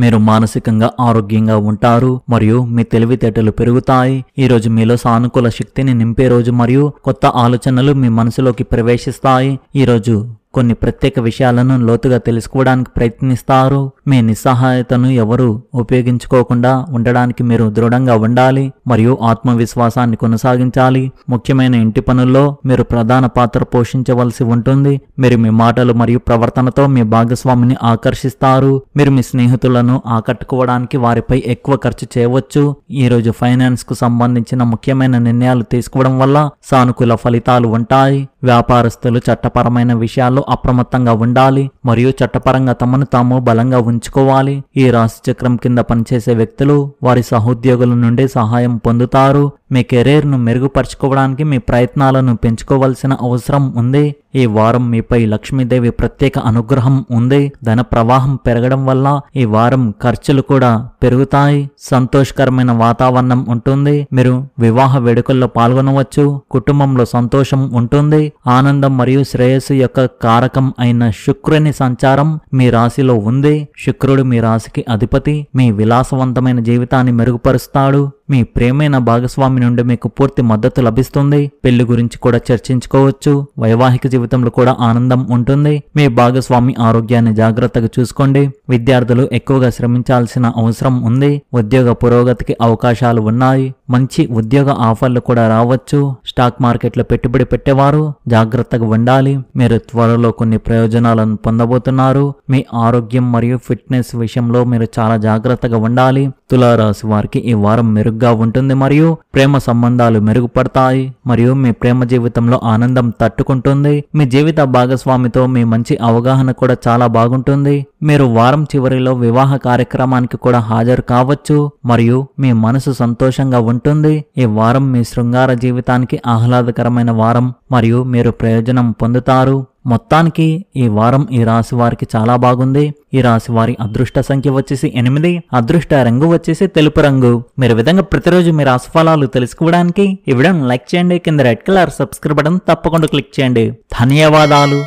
మీరు మానసికంగా ఆరోగ్యంగా ఉంటారు మరియు మీ తెలివితేటలు పెరుగుతాయి ఈ రోజు మీలో సానుకూల శక్తిని నింపే రోజు మరియు కొత్త ఆలోచనలు మీ మనసులోకి ప్రవేశిస్తాయి ఈ రోజు కొన్ని ప్రత్యేక విషయాలను లోతుగా తెలుసుకోవడానికి ప్రయత్నిస్తారు మీ నిస్సహాయతను ఎవరు ఉపయోగించుకోకుండా ఉండడానికి మీరు దృఢంగా ఉండాలి మరియు ఆత్మవిశ్వాసాన్ని కొనసాగించాలి ముఖ్యమైన ఇంటి పనుల్లో మీరు ప్రధాన పాత్ర పోషించవలసి ఉంటుంది మీరు మీ మాటలు మరియు ప్రవర్తనతో మీ భాగస్వామిని ఆకర్షిస్తారు మీరు మీ స్నేహితులను ఆకట్టుకోవడానికి వారిపై ఎక్కువ ఖర్చు చేయవచ్చు ఈరోజు ఫైనాన్స్ కు సంబంధించిన ముఖ్యమైన నిర్ణయాలు తీసుకోవడం వల్ల సానుకూల ఫలితాలు ఉంటాయి వ్యాపారస్తులు చట్టపరమైన విషయాల్లో అప్రమత్తంగా ఉండాలి మరియు చట్టపరంగా తమను తాము బలంగా ఉంచుకోవాలి ఈ రాశిచక్రం కింద పనిచేసే వ్యక్తులు వారి సహోద్యోగుల నుండి సహాయం పొందుతారు మీ కెరీర్ను మెరుగుపరుచుకోవడానికి మీ ప్రయత్నాలను పెంచుకోవలసిన అవసరం ఉంది ఈ వారం మీపై లక్ష్మీదేవి ప్రత్యేక అనుగ్రహం ఉంది ధన ప్రవాహం పెరగడం వల్ల ఈ వారం ఖర్చులు కూడా పెరుగుతాయి సంతోషకరమైన వాతావరణం ఉంటుంది మీరు వివాహ వేడుకల్లో పాల్గొనవచ్చు కుటుంబంలో సంతోషం ఉంటుంది ఆనందం మరియు శ్రేయస్సు యొక్క కారకం అయిన శుక్రుని సంచారం మీ రాశిలో ఉంది శుక్రుడు మీ రాశికి అధిపతి మీ విలాసవంతమైన జీవితాన్ని మెరుగుపరుస్తాడు మీ ప్రేమైన భాగస్వామి నుండి మీకు పూర్తి మద్దతు లభిస్తుంది పెళ్లి గురించి కూడా చర్చించుకోవచ్చు వైవాహిక జీవితంలో కూడా ఆనందం ఉంటుంది మీ భాగస్వామి ఆరోగ్యాన్ని జాగ్రత్తగా చూసుకోండి విద్యార్థులు ఎక్కువగా శ్రమించాల్సిన అవసరం ఉంది ఉద్యోగ పురోగతికి అవకాశాలు ఉన్నాయి మంచి ఉద్యోగ ఆఫర్లు కూడా రావచ్చు స్టాక్ మార్కెట్లో పెట్టుబడి పెట్టేవారు జాగ్రత్తగా ఉండాలి మీరు త్వరలో కొన్ని ప్రయోజనాలను పొందబోతున్నారు మీ ఆరోగ్యం మరియు ఫిట్నెస్ విషయంలో మీరు చాలా జాగ్రత్తగా ఉండాలి తులారాశి వారికి ఈ వారం మెరుగ్గా ఉంటుంది మరియు ప్రేమ సంబంధాలు మెరుగుపడతాయి మరియు మీ ప్రేమ జీవితంలో ఆనందం తట్టుకుంటుంది మీ జీవిత భాగస్వామితో మీ మంచి అవగాహన కూడా చాలా బాగుంటుంది మీరు వారం చివరిలో వివాహ కార్యక్రమానికి కూడా హాజరు కావచ్చు మరియు మీ మనసు సంతోషంగా ఉంటుంది ఉంటుంది ఈ వారం మీ శృంగార జీవితానికి ఆహ్లాదకరమైన వారం మరియు మీరు ప్రయోజనం పొందుతారు మొత్తానికి ఈ వారం ఈ రాశి వారికి చాలా బాగుంది ఈ రాశి వారి అదృష్ట సంఖ్య వచ్చేసి ఎనిమిది అదృష్ట రంగు వచ్చేసి తెలుపు రంగు మీరు విధంగా ప్రతిరోజు మీ రాశి ఫలాలు తెలుసుకోవడానికి ఈ వీడియోను లైక్ చేయండి కింద రెడ్ కలర్ సబ్స్క్రైబ్ బటన్ తప్పకుండా క్లిక్ చేయండి ధన్యవాదాలు